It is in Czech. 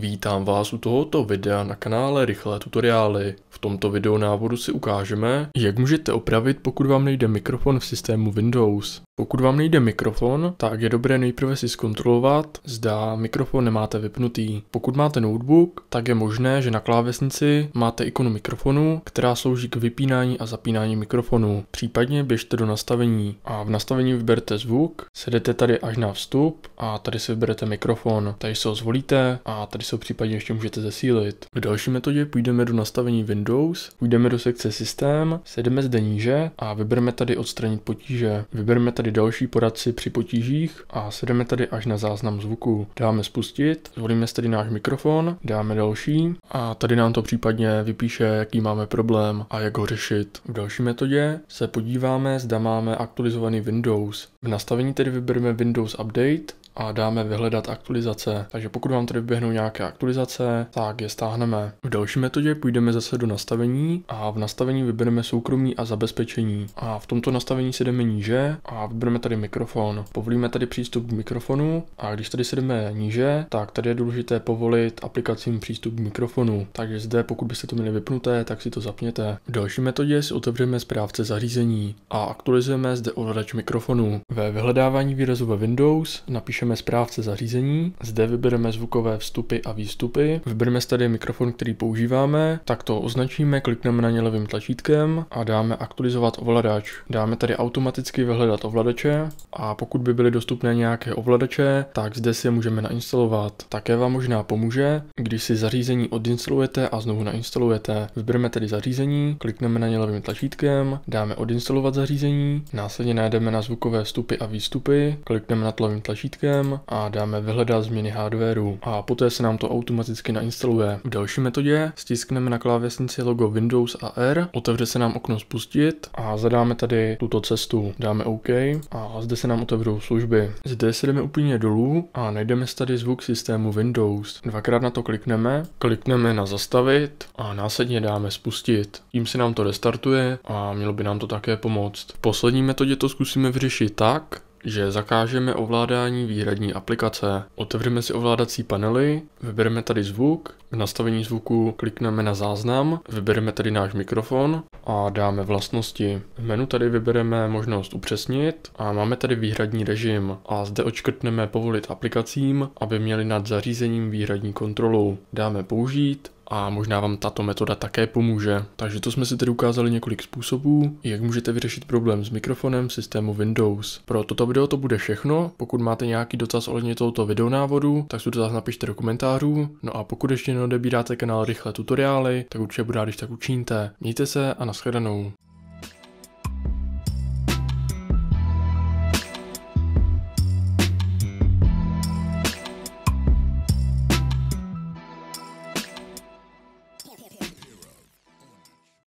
Vítám vás u tohoto videa na kanále Rychlé tutoriály. V tomto videonávodu si ukážeme, jak můžete opravit, pokud vám nejde mikrofon v systému Windows. Pokud vám nejde mikrofon, tak je dobré nejprve si zkontrolovat, zda mikrofon nemáte vypnutý. Pokud máte notebook, tak je možné, že na klávesnici máte ikonu mikrofonu, která slouží k vypínání a zapínání mikrofonu. Případně běžte do nastavení a v nastavení vyberte zvuk, sedete tady až na vstup a tady si vyberete mikrofon. Tady se ho zvolíte a tady ISO případně ještě můžete zesílit. V další metodě půjdeme do nastavení Windows, půjdeme do sekce Systém, sedeme zde níže a vybereme tady odstranit potíže. Vybereme tady další poradci při potížích a sedeme tady až na záznam zvuku. Dáme spustit, zvolíme tady náš mikrofon, dáme další a tady nám to případně vypíše, jaký máme problém a jak ho řešit. V další metodě se podíváme, zda máme aktualizovaný Windows. V nastavení tedy vybereme Windows Update a dáme vyhledat aktualizace. Takže pokud vám tady vběhnou nějaké aktualizace, tak je stáhneme. V další metodě půjdeme zase do nastavení a v nastavení vybereme soukromí a zabezpečení. A v tomto nastavení si jdeme níže a vybereme tady mikrofon. Povolíme tady přístup k mikrofonu a když tady si jdeme níže, tak tady je důležité povolit aplikacím přístup k mikrofonu. Takže zde, pokud byste to měli vypnuté, tak si to zapněte. V další metodě si otevřeme zprávce zařízení a aktualizujeme zde ovladač mikrofonu. Ve vyhledávání výrazu ve Windows napíšeme napíšeme správce zařízení, zde vybereme zvukové vstupy a výstupy, vybereme tady mikrofon, který používáme, tak to označíme, klikneme na ně levým tlačítkem a dáme aktualizovat ovladač. Dáme tady automaticky vyhledat ovladače a pokud by byly dostupné nějaké ovladače, tak zde si je můžeme nainstalovat. Také vám možná pomůže, když si zařízení odinstalujete a znovu nainstalujete. Vybereme tedy zařízení, klikneme na ně levým tlačítkem, dáme odinstalovat zařízení, následně najdeme na zvukové vstupy a výstupy, klikneme na levým tlačítkem projdeme a dáme vyhledat změny hardwareu a poté se nám to automaticky nainstaluje. V další metodě stiskneme na klávesnici logo Windows a R, otevře se nám okno spustit a zadáme tady tuto cestu. Dáme OK a zde se nám otevřou služby. Zde se jdeme úplně dolů a najdeme se tady zvuk systému Windows. Dvakrát na to klikneme, klikneme na zastavit a následně dáme spustit. Tím se nám to restartuje a mělo by nám to také pomoct. V poslední metodě to zkusíme vyřešit tak, že zakážeme ovládání výhradní aplikace. Otevřeme si ovládací panely, vybereme tady zvuk, v nastavení zvuku klikneme na záznam, vybereme tady náš mikrofon a dáme vlastnosti. V menu tady vybereme možnost upřesnit a máme tady výhradní režim a zde očkrtneme povolit aplikacím, aby měli nad zařízením výhradní kontrolu. Dáme použít a možná vám tato metoda také pomůže. Takže to jsme si tedy ukázali několik způsobů, jak můžete vyřešit problém s mikrofonem v systému Windows. Pro toto video to bude všechno, pokud máte nějaký dotaz ohledně tohoto videonávodu, tak si zase napište do komentářů, no a pokud ještě neodebíráte kanál Rychle tutoriály, tak určitě budu rád, když tak učiníte. Mějte se a nashledanou.